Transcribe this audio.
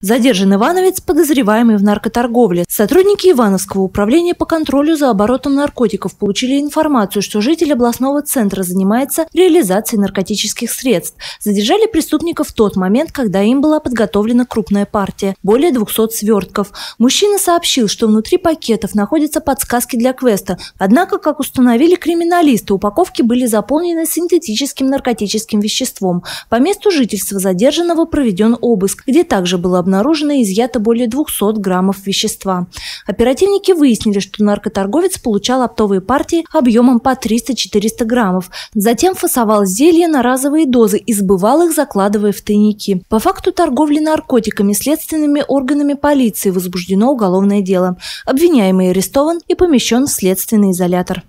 Задержан Ивановец, подозреваемый в наркоторговле. Сотрудники Ивановского управления по контролю за оборотом наркотиков получили информацию, что житель областного центра занимается реализацией наркотических средств. Задержали преступников в тот момент, когда им была подготовлена крупная партия – более 200 свертков. Мужчина сообщил, что внутри пакетов находятся подсказки для квеста. Однако, как установили криминалисты, упаковки были заполнены синтетическим наркотическим веществом. По месту жительства задержанного проведен обыск, где также было обнаружено и изъято более 200 граммов вещества. Оперативники выяснили, что наркоторговец получал оптовые партии объемом по 300-400 граммов. Затем фасовал зелье на разовые дозы и сбывал их, закладывая в тайники. По факту торговли наркотиками следственными органами полиции возбуждено уголовное дело. Обвиняемый арестован и помещен в следственный изолятор.